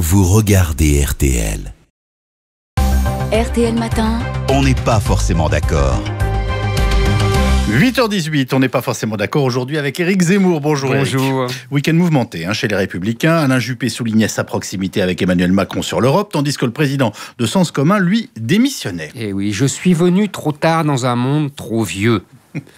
vous regardez RTL. RTL Matin. On n'est pas forcément d'accord. 8h18, on n'est pas forcément d'accord aujourd'hui avec Éric Zemmour. Bonjour. Bonjour. Week-end mouvementé hein, chez les Républicains. Alain Juppé soulignait sa proximité avec Emmanuel Macron sur l'Europe, tandis que le président de Sens commun, lui, démissionnait. Eh oui, je suis venu trop tard dans un monde trop vieux.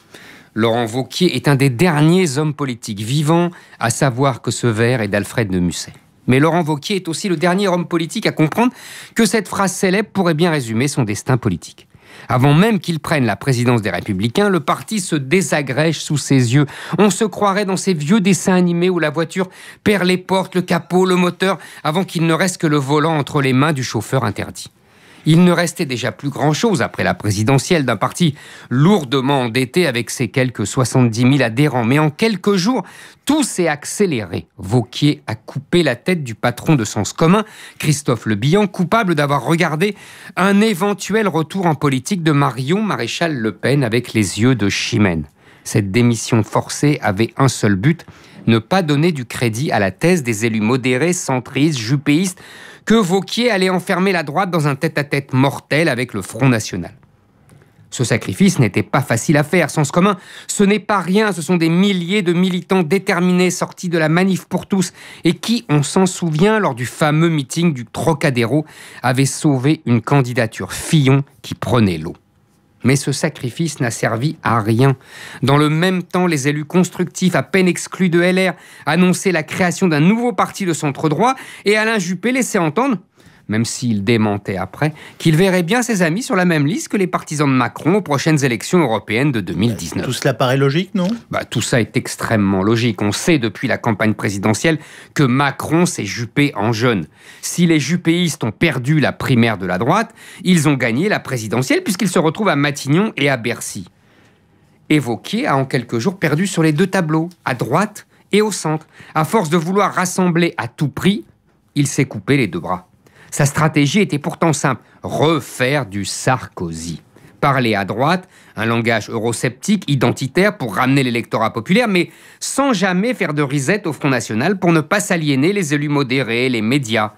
Laurent Vauquier est un des derniers hommes politiques vivants à savoir que ce verre est d'Alfred de Musset. Mais Laurent Vauquier est aussi le dernier homme politique à comprendre que cette phrase célèbre pourrait bien résumer son destin politique. Avant même qu'il prenne la présidence des Républicains, le parti se désagrège sous ses yeux. On se croirait dans ces vieux dessins animés où la voiture perd les portes, le capot, le moteur, avant qu'il ne reste que le volant entre les mains du chauffeur interdit. Il ne restait déjà plus grand-chose après la présidentielle d'un parti lourdement endetté avec ses quelques 70 000 adhérents. Mais en quelques jours, tout s'est accéléré. Vauquier a coupé la tête du patron de Sens commun, Christophe Le coupable d'avoir regardé un éventuel retour en politique de Marion Maréchal Le Pen avec les yeux de Chimène. Cette démission forcée avait un seul but, ne pas donner du crédit à la thèse des élus modérés, centristes, jupéistes, que Vauquier allait enfermer la droite dans un tête-à-tête -tête mortel avec le Front National. Ce sacrifice n'était pas facile à faire, sens commun. Ce n'est pas rien, ce sont des milliers de militants déterminés sortis de la manif pour tous et qui, on s'en souvient, lors du fameux meeting du Trocadéro, avaient sauvé une candidature Fillon qui prenait l'eau. Mais ce sacrifice n'a servi à rien. Dans le même temps, les élus constructifs, à peine exclus de LR, annonçaient la création d'un nouveau parti de centre droit et Alain Juppé laissait entendre même s'il démentait après, qu'il verrait bien ses amis sur la même liste que les partisans de Macron aux prochaines élections européennes de 2019. Tout cela paraît logique, non bah, Tout ça est extrêmement logique. On sait depuis la campagne présidentielle que Macron s'est jupé en jeune. Si les jupéistes ont perdu la primaire de la droite, ils ont gagné la présidentielle puisqu'ils se retrouvent à Matignon et à Bercy. Évoqué a en quelques jours perdu sur les deux tableaux, à droite et au centre. À force de vouloir rassembler à tout prix, il s'est coupé les deux bras. Sa stratégie était pourtant simple, refaire du Sarkozy. Parler à droite, un langage eurosceptique, identitaire pour ramener l'électorat populaire, mais sans jamais faire de risette au Front National pour ne pas s'aliéner les élus modérés, les médias.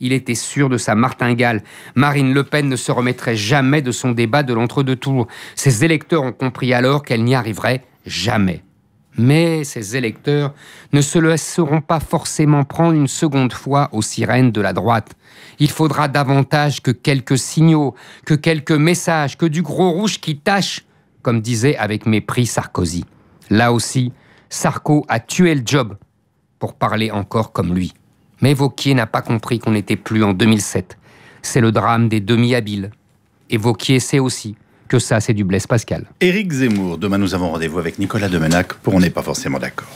Il était sûr de sa martingale. Marine Le Pen ne se remettrait jamais de son débat de l'entre-deux tours. Ses électeurs ont compris alors qu'elle n'y arriverait jamais. Mais ces électeurs ne se laisseront pas forcément prendre une seconde fois aux sirènes de la droite. Il faudra davantage que quelques signaux, que quelques messages, que du gros rouge qui tâche, comme disait avec mépris Sarkozy. Là aussi, Sarko a tué le job, pour parler encore comme lui. Mais Vauquier n'a pas compris qu'on n'était plus en 2007. C'est le drame des demi-habiles. Et Vauquier sait aussi que ça, c'est du blesse Pascal. Éric Zemmour, demain nous avons rendez-vous avec Nicolas Demenac pour On n'est pas forcément d'accord.